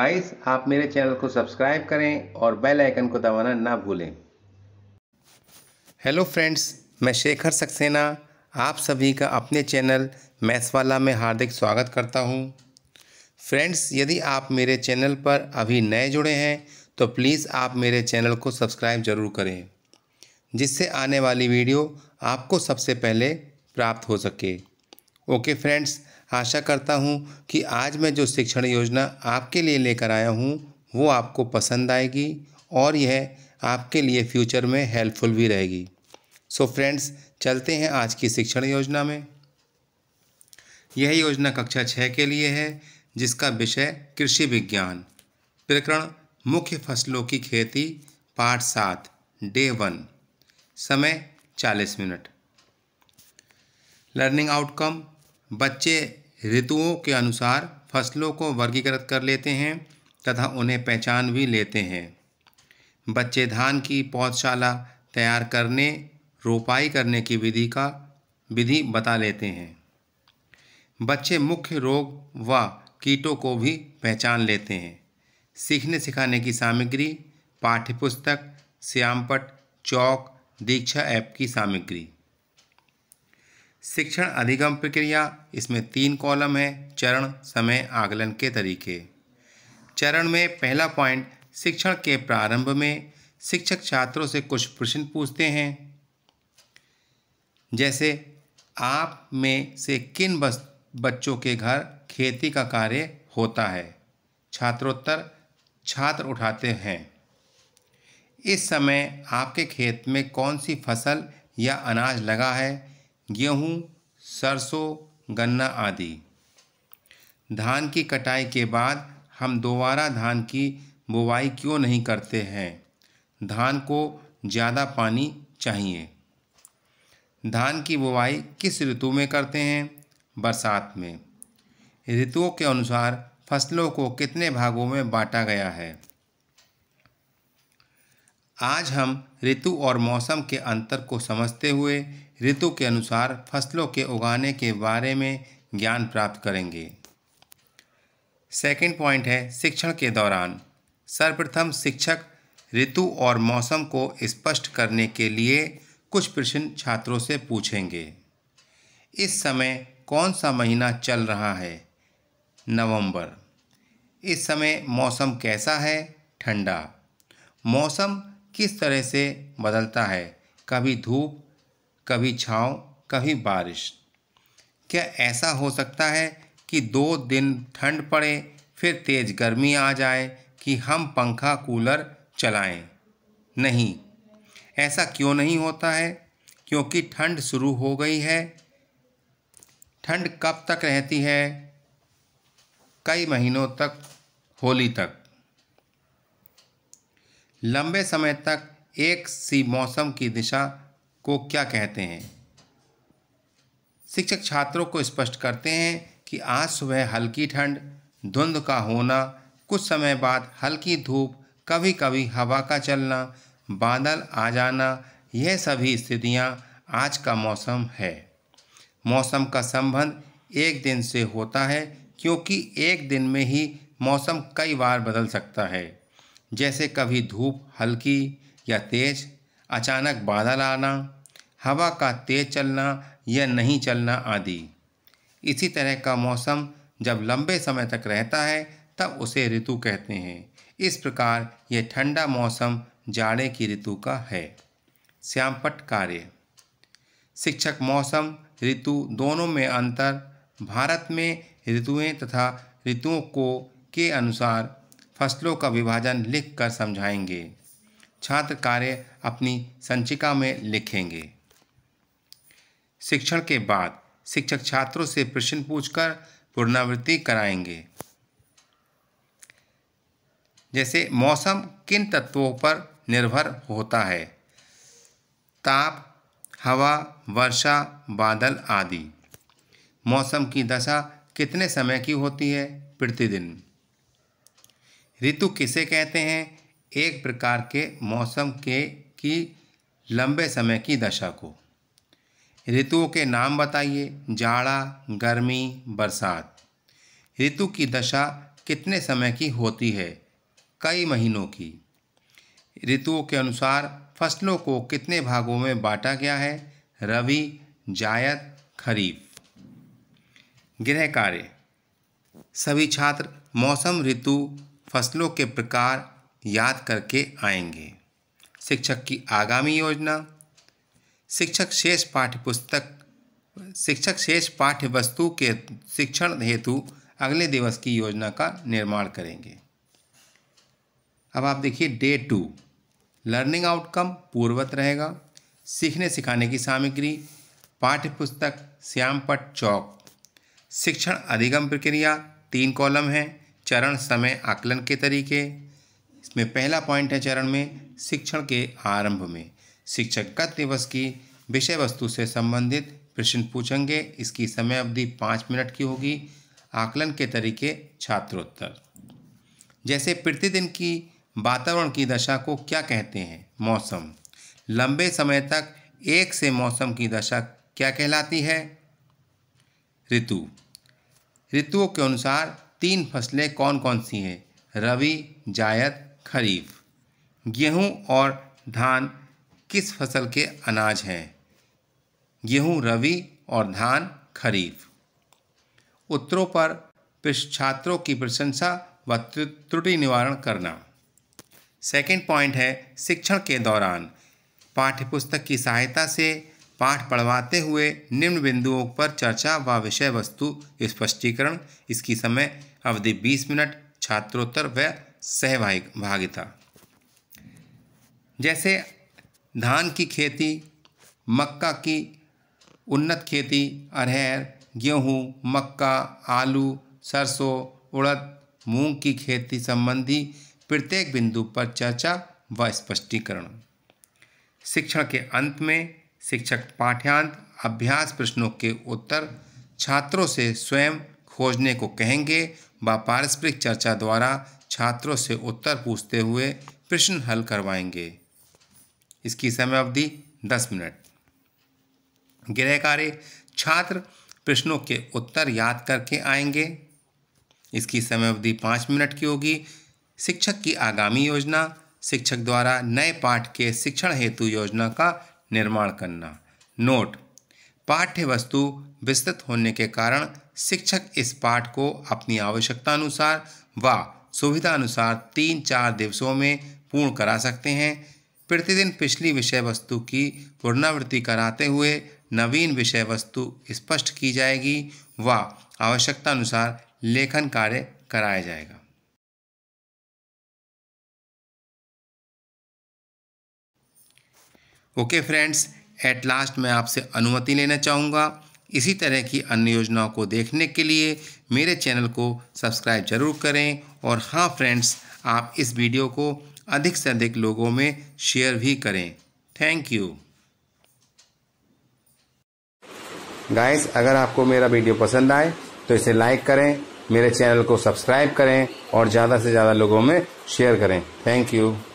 Guys आप मेरे channel को सब्सक्राइब करें और बेल आइकन को दबाना ना भूलें हेलो फ्रेंड्स मैं शेखर सक्सेना आप सभी का अपने चैनल मैथवाला में हार्दिक स्वागत करता हूं फ्रेंड्स यदि आप मेरे चैनल पर अभी नए जुड़े हैं तो प्लीज़ आप मेरे चैनल को सब्सक्राइब ज़रूर करें जिससे आने वाली वीडियो आपको सबसे पहले प्राप्त हो सके ओके फ्रेंड्स आशा करता हूँ कि आज मैं जो शिक्षण योजना आपके लिए लेकर आया हूँ वो आपको पसंद आएगी और यह आपके लिए फ्यूचर में हेल्पफुल भी रहेगी सो so फ्रेंड्स चलते हैं आज की शिक्षण योजना में यह योजना कक्षा छः के लिए है जिसका विषय कृषि विज्ञान प्रकरण मुख्य फसलों की खेती पाठ सात डे वन समय चालीस मिनट लर्निंग आउटकम बच्चे ऋतुओं के अनुसार फसलों को वर्गीकृत कर लेते हैं तथा उन्हें पहचान भी लेते हैं बच्चे धान की पौधशाला तैयार करने रोपाई करने की विधि का विधि बता लेते हैं बच्चे मुख्य रोग व कीटों को भी पहचान लेते हैं सीखने सिखाने की सामग्री पाठ्यपुस्तक श्यामपट चौक दीक्षा ऐप की सामग्री शिक्षण अधिगम प्रक्रिया इसमें तीन कॉलम है चरण समय आकलन के तरीके चरण में पहला पॉइंट शिक्षण के प्रारंभ में शिक्षक छात्रों से कुछ प्रश्न पूछते हैं जैसे आप में से किन बस बच्चों के घर खेती का कार्य होता है छात्रोत्तर छात्र उठाते हैं इस समय आपके खेत में कौन सी फसल या अनाज लगा है गेहूँ सरसों गन्ना आदि धान की कटाई के बाद हम दोबारा धान की बुवाई क्यों नहीं करते हैं धान को ज़्यादा पानी चाहिए धान की बुवाई किस ऋतु में करते हैं बरसात में ऋतुओं के अनुसार फसलों को कितने भागों में बांटा गया है आज हम ऋतु और मौसम के अंतर को समझते हुए ऋतु के अनुसार फसलों के उगाने के बारे में ज्ञान प्राप्त करेंगे सेकंड पॉइंट है शिक्षण के दौरान सर्वप्रथम शिक्षक ऋतु और मौसम को स्पष्ट करने के लिए कुछ प्रश्न छात्रों से पूछेंगे इस समय कौन सा महीना चल रहा है नवंबर इस समय मौसम कैसा है ठंडा मौसम किस तरह से बदलता है कभी धूप कभी छाँव कभी बारिश क्या ऐसा हो सकता है कि दो दिन ठंड पड़े फिर तेज़ गर्मी आ जाए कि हम पंखा कूलर चलाएं? नहीं ऐसा क्यों नहीं होता है क्योंकि ठंड शुरू हो गई है ठंड कब तक रहती है कई महीनों तक होली तक लंबे समय तक एक सी मौसम की दिशा को क्या कहते हैं शिक्षक छात्रों को स्पष्ट करते हैं कि आज सुबह हल्की ठंड धुंध का होना कुछ समय बाद हल्की धूप कभी कभी हवा का चलना बादल आ जाना यह सभी स्थितियां आज का मौसम है मौसम का संबंध एक दिन से होता है क्योंकि एक दिन में ही मौसम कई बार बदल सकता है जैसे कभी धूप हल्की या तेज अचानक बादल आना हवा का तेज चलना या नहीं चलना आदि इसी तरह का मौसम जब लंबे समय तक रहता है तब उसे ऋतु कहते हैं इस प्रकार ये ठंडा मौसम जाड़े की ऋतु का है श्यामपट कार्य शिक्षक मौसम ऋतु दोनों में अंतर भारत में ऋतुएं तथा ऋतुओं को के अनुसार फसलों का विभाजन लिख कर समझाएंगे छात्र कार्य अपनी संचिका में लिखेंगे शिक्षण के बाद शिक्षक छात्रों से प्रश्न पूछकर पुनरावृत्ति कराएंगे जैसे मौसम किन तत्वों पर निर्भर होता है ताप हवा वर्षा बादल आदि मौसम की दशा कितने समय की होती है प्रतिदिन ऋतु किसे कहते हैं एक प्रकार के मौसम के की लंबे समय की दशा को ऋतुओं के नाम बताइए जाड़ा गर्मी बरसात ऋतु की दशा कितने समय की होती है कई महीनों की ऋतुओं के अनुसार फसलों को कितने भागों में बांटा गया है रवि जायद खरीफ गृह कार्य सभी छात्र मौसम ऋतु फसलों के प्रकार याद करके आएंगे शिक्षक की आगामी योजना शिक्षक शेष पाठ्यपुस्तक शिक्षक शेष पाठ्य वस्तु के शिक्षण हेतु अगले दिवस की योजना का निर्माण करेंगे अब आप देखिए डे टू लर्निंग आउटकम पूर्वत रहेगा सीखने सिखाने की सामग्री पाठ्यपुस्तक श्यामपट चौक शिक्षण अधिगम प्रक्रिया तीन कॉलम हैं चरण समय आकलन के तरीके इसमें पहला पॉइंट है चरण में शिक्षण के आरंभ में शिक्षक गत दिवस की विषय वस्तु से संबंधित प्रश्न पूछेंगे इसकी समय अवधि पाँच मिनट की होगी आकलन के तरीके छात्रोत्तर जैसे प्रतिदिन की वातावरण की दशा को क्या कहते हैं मौसम लंबे समय तक एक से मौसम की दशा क्या कहलाती है ऋतु ऋतुओं के अनुसार तीन फसलें कौन कौन सी हैं रवि जायद खरीफ गेहूं और धान किस फसल के अनाज हैं गेहूं रवि और धान खरीफ उत्तरों पर छात्रों की प्रशंसा व त्रुटि निवारण करना सेकंड पॉइंट है शिक्षण के दौरान पाठ्यपुस्तक की सहायता से पाठ पढ़वाते हुए निम्न बिंदुओं पर चर्चा व विषय वस्तु स्पष्टीकरण इसकी समय अवधि 20 मिनट छात्रोत्तर व भागिता जैसे धान की खेती मक्का की उन्नत खेती अरहर गेहूँ मक्का आलू सरसों उड़द मूंग की खेती संबंधी प्रत्येक बिंदु पर चर्चा व स्पष्टीकरण शिक्षण के अंत में शिक्षक पाठ्यांत अभ्यास प्रश्नों के उत्तर छात्रों से स्वयं खोजने को कहेंगे व पारस्परिक चर्चा द्वारा छात्रों से उत्तर पूछते हुए प्रश्न हल करवाएंगे इसकी समय अवधि दस मिनट गृह कार्य छात्र प्रश्नों के उत्तर याद करके आएंगे इसकी समय अवधि पाँच मिनट की होगी शिक्षक की आगामी योजना शिक्षक द्वारा नए पाठ के शिक्षण हेतु योजना का निर्माण करना नोट पाठ्य वस्तु विस्तृत होने के कारण शिक्षक इस पाठ को अपनी आवश्यकता अनुसार व सुविधा अनुसार तीन चार दिवसों में पूर्ण करा सकते हैं प्रतिदिन पिछली विषय वस्तु की पुनरावृत्ति कराते हुए नवीन विषय वस्तु स्पष्ट की जाएगी व आवश्यकता अनुसार लेखन कार्य कराया जाएगा ओके फ्रेंड्स एट लास्ट मैं आपसे अनुमति लेना चाहूँगा इसी तरह की अन्य योजनाओं को देखने के लिए मेरे चैनल को सब्सक्राइब जरूर करें और हाँ फ्रेंड्स आप इस वीडियो को अधिक से अधिक लोगों में शेयर भी करें थैंक यू गाइस अगर आपको मेरा वीडियो पसंद आए तो इसे लाइक करें मेरे चैनल को सब्सक्राइब करें और ज़्यादा से ज़्यादा लोगों में शेयर करें थैंक यू